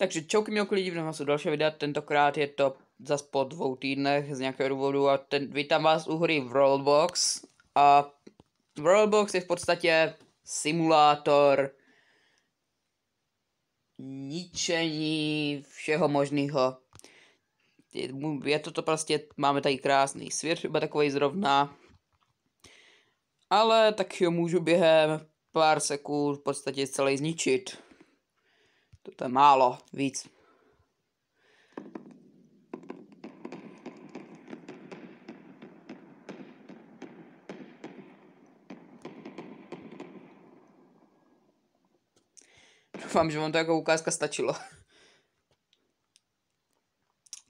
Takže čauky milku lidi, vydám vás další videa, tentokrát je to zas po dvou týdnech z nějakého důvodu a ten, vítám vás u hry Rollbox a Rollbox je v podstatě simulátor ničení všeho možného. Je, je to to prostě, máme tady krásný svět, třeba takový zrovna, ale tak jo, můžu během pár sekund v podstatě celý zničit. To je málo, víc. Doufám, že vám to jako ukázka stačilo.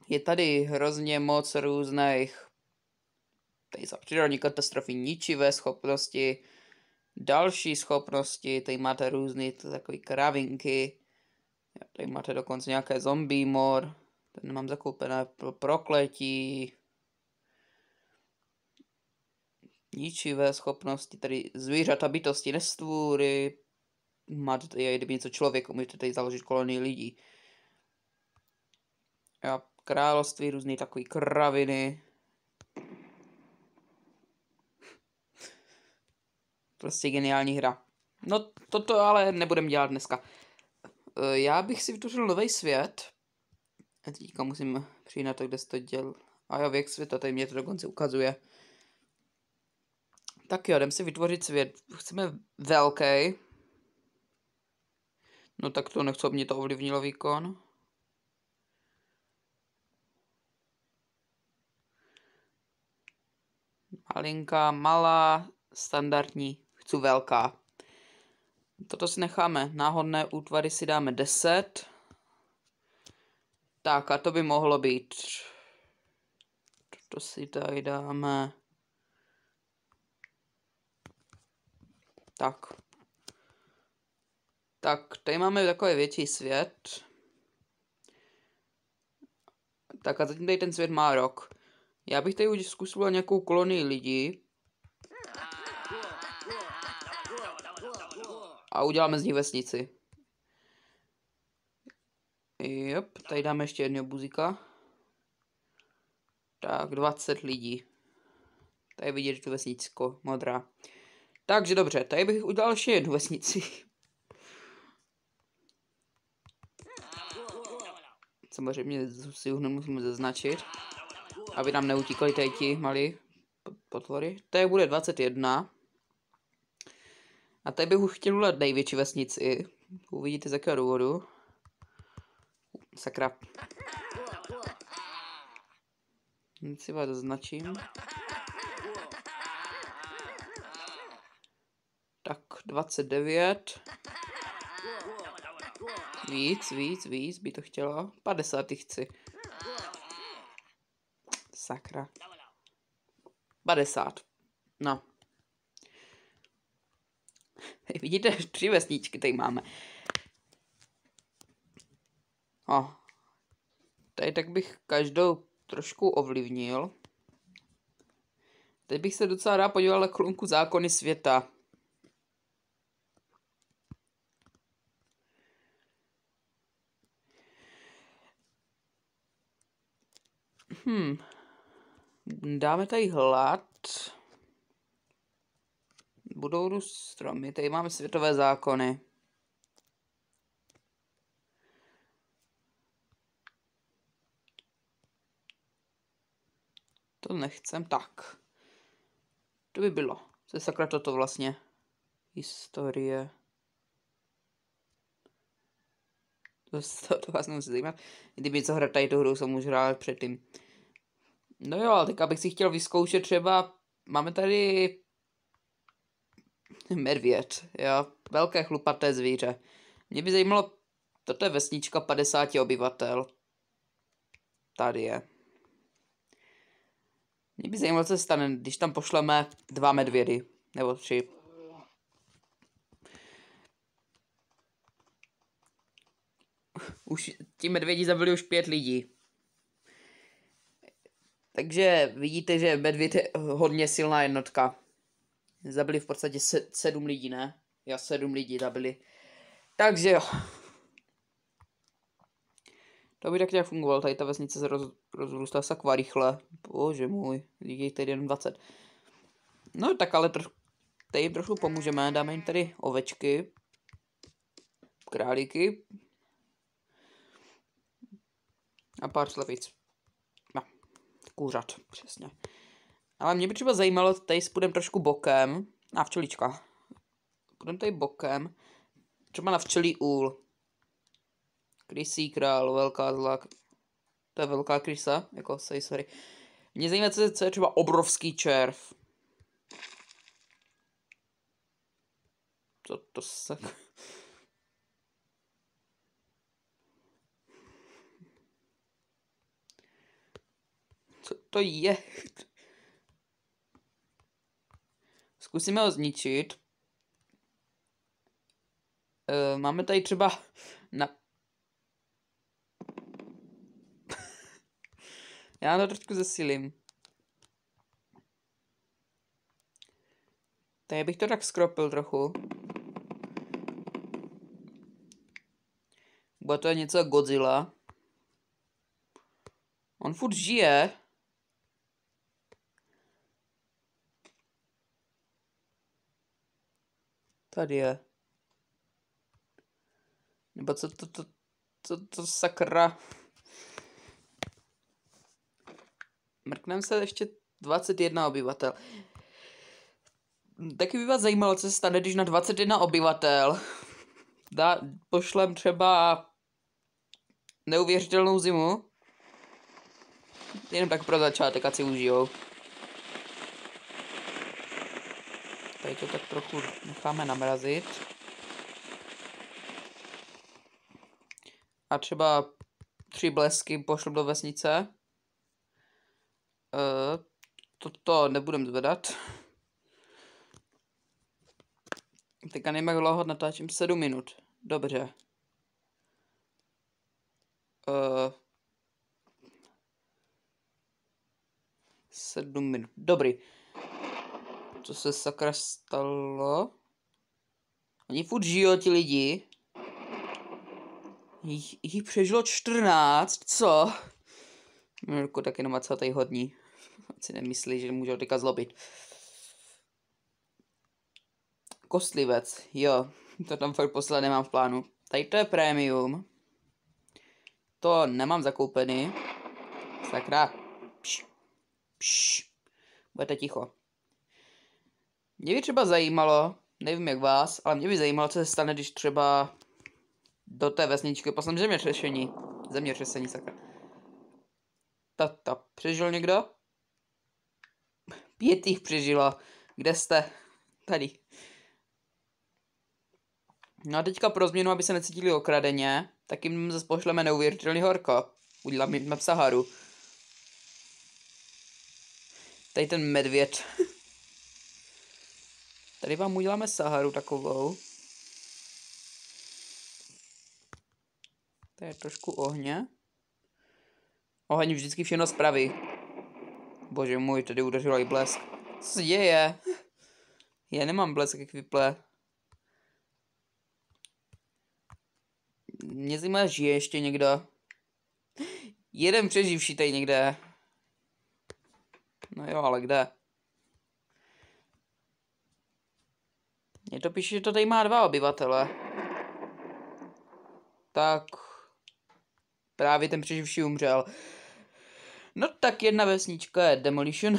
Je tady hrozně moc různých tady za přírodní katastrofy ničivé schopnosti, další schopnosti, tady máte různé takové kravinky, tady máte dokonce nějaké zombie mor. Ten mám zakoupené pro prokletí. Ničivé schopnosti, tedy zvířata, bytosti, nestvůry. Máte tady, kdyby něco člověku, můžete tady založit kolonii lidí. A království, různé takové kraviny. Prostě geniální hra. No, toto ale nebudem dělat dneska. Eh, já bych si vytvořil nový svět. A teďka musím přijít na to, kde se to děl. A jo, věk světa, tady mě to dokonce ukazuje. Tak jo, jdem si vytvořit svět. Chceme velký. No tak to nechci, aby mě to ovlivnilo výkon. Malinka, malá, standardní. Chci velká. Toto si necháme. Náhodné útvary si dáme 10. Tak a to by mohlo být. toto si tady dáme. Tak. Tak, tady máme takový větší svět. Tak a zatím tady ten svět má rok. Já bych tady už zkusil nějakou kolonii lidí. a uděláme z ní vesnici. Jop, tady dáme ještě jednoho buzika. Tak, 20 lidí. Tady vidět tu vesnicko, modrá. Takže dobře, tady bych udělal ještě jednu vesnici. Samozřejmě si ho nemusíme zaznačit, aby nám neutíkali tady ti malí potvory. Tady bude 21. A tady bych už chtěl udělat největší vesnici. Uvidíte z jakého důvodu. Sakra. Nic si vás značím. Tak 29. Víc, víc, víc by to chtělo. 50 chci. Sakra. 50. No. Vidíte, tři vesničky tady máme. A tady tak bych každou trošku ovlivnil. Teď bych se docela rád podíval na klonku zákony světa. Hmm. Dáme tady hlad budou růst stromy. Tady máme světové zákony. To nechcem. Tak. To by bylo. Co je sakra toto vlastně? Historie. To, to, to vás nemusí zajímat. Kdyby co hrát tady tu hru, jsem už hrál předtím. No jo, ale tak abych si chtěl vyzkoušet třeba... Máme tady Medvěd, jo. Velké chlupaté zvíře. Mě by zajímalo, toto je vesnička 50 obyvatel. Tady je. Mě by zajímalo, co se stane, když tam pošleme dva medvědy. Nebo tři. Už ti medvědi zabili už pět lidí. Takže vidíte, že medvěd je hodně silná jednotka. Zabili v podstatě se, sedm lidí, ne? Já sedm lidí zabili. Takže jo. To by tak nějak fungovalo, tady ta vesnice se roz, rozrůstá sakva rychle. Bože můj, je tady jenom 20. No tak ale troš, tady jim trošku pomůžeme, dáme jim tady ovečky, králíky a pár slepic. No, kůřat, přesně. Ale mě by třeba zajímalo, tady půjdeme trošku bokem, na včelička. Půjdeme tady bokem, třeba na včelí úl. Krysí král, velká zlak. To je velká krysa, jako say sorry. Mě zajímá, co je, co je třeba obrovský červ. Co to se... Co to je? Zkusíme ho zničit. E, máme tady třeba na... Já to trošku zesílím. Tady bych to tak skropil trochu. Bude to něco Godzilla. On furt žije. tady je? Nebo co to, to, to, to sakra? Mrknem se ještě 21 obyvatel. Taky by vás zajímalo, co se stane, když na 21 obyvatel dá, pošlem třeba neuvěřitelnou zimu. Jenom tak pro začátek, ať si užijou. Tady to tak trochu necháme namrazit. A třeba tři blesky pošlu do vesnice. E, toto nebudem zvedat. Teďka nevím, jak dlouho natáčím. 7 minut. Dobře. E, eh, 7 minut. Dobrý. Co se sakra stalo? Oni furt žijou ti lidi. Jich, jich přežilo 14, co? Mirko taky jenom co tady hodní. Ať si nemyslí, že můžou teďka zlobit. Kostlivec, jo. To tam fakt posledně nemám v plánu. Tady to je prémium. To nemám zakoupený. Sakra. Pš, pš. Budete ticho. Mě by třeba zajímalo, nevím jak vás, ale mě by zajímalo, co se stane, když třeba do té vesničky, poslám zemětřesení, zemětřesení, sakra. Tata, přežil někdo? Pět jich přežilo. Kde jste? Tady. No a teďka pro změnu, aby se necítili okradeně, tak jim zase pošleme neuvěřitelný horko. na psaharu. Tady ten medvěd. Tady vám uděláme Saharu takovou. To je trošku ohně. Oheň vždycky všechno spraví. Bože můj, tady udeřilo i blesk. Co se děje? Já nemám blesk, jak vyple. Mě zima žije ještě někdo. Jeden přeživší tady někde. No jo, ale kde? Mně to píše, že to tady má dva obyvatele. Tak... Právě ten přeživší umřel. No tak jedna vesnička je Demolition.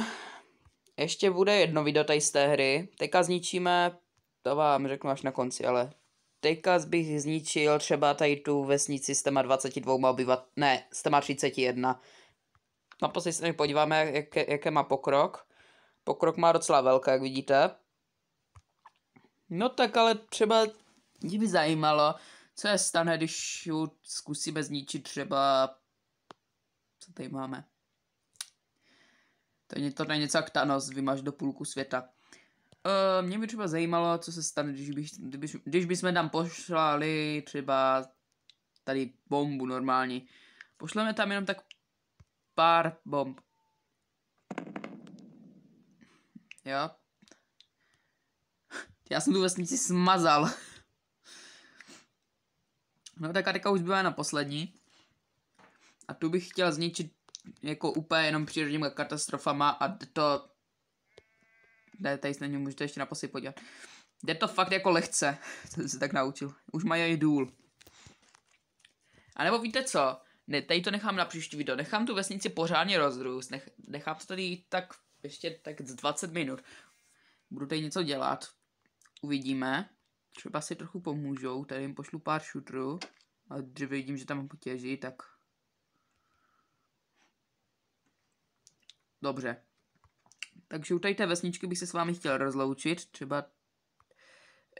Ještě bude jedno video tady z té hry. Teďka zničíme, to vám řeknu až na konci, ale teďka bych zničil třeba tady tu vesnici s těma 22 obyvat, ne, s těma 31. Na poslední se podíváme, jak, jaké má pokrok. Pokrok má docela velký, jak vidíte. No tak ale třeba mě by zajímalo, co je stane, když ju zkusíme zničit třeba... Co tady máme? To je to něco jak Thanos, vymaž do půlku světa. Uh, mě by třeba zajímalo, co se stane, když, bych, kdyby, když bychom tam pošlali třeba tady bombu normální. Pošleme tam jenom tak pár bomb. Jo, já jsem tu vesnici smazal. No tak a teďka už byla na poslední. A tu bych chtěl zničit jako úplně jenom přírodníma katastrofama a to... Ne, tady se můžete ještě na posy podívat. Jde to fakt jako lehce, jsem se tak naučil. Už mají i důl. A nebo víte co? Ne, tady to nechám na příští video. Nechám tu vesnici pořádně rozrůst. Nech, nechám to tady tak ještě tak 20 minut. Budu tady něco dělat. Uvidíme. Třeba si trochu pomůžou. Tady jim pošlu pár šutrů. A když vidím, že tam potěží, tak... Dobře. Takže u tady té vesničky bych se s vámi chtěl rozloučit. Třeba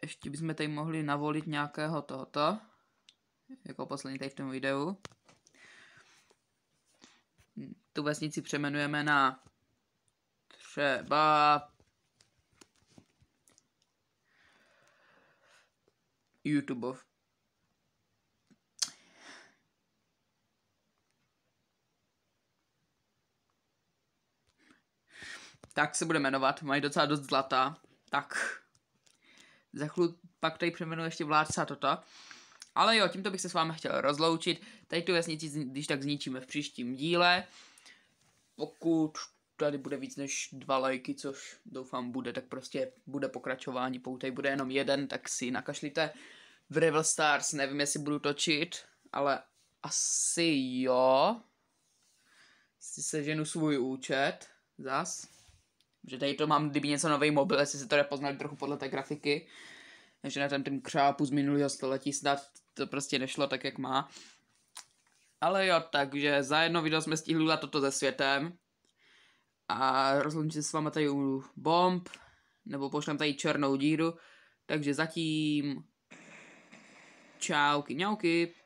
ještě bychom tady mohli navolit nějakého tohoto. Jako poslední tady v tom videu. Tu vesnici přemenujeme na třeba YouTuber. Tak se bude jmenovat, mají docela dost zlata. Tak, za chvíli pak tady přeměnu ještě vládce toto. Ale jo, tímto bych se s vámi chtěl rozloučit. Tady tu vesnici, když tak zničíme v příštím díle. Pokud tady bude víc než dva lajky, což doufám bude, tak prostě bude pokračování, pokud tady bude jenom jeden, tak si nakašlíte. V Rival Stars nevím, jestli budu točit, ale asi jo. Si seženu svůj účet, zas. Že tady to mám, kdyby něco nový mobil, jestli se to poznali trochu podle té grafiky. Takže na ten, křápu z minulého století snad to prostě nešlo tak, jak má. Ale jo, takže za jedno video jsme stihli toto se světem a rozhodnu, že s váma tady u bomb, nebo pošlem tady černou díru, takže zatím čauky, mňauky.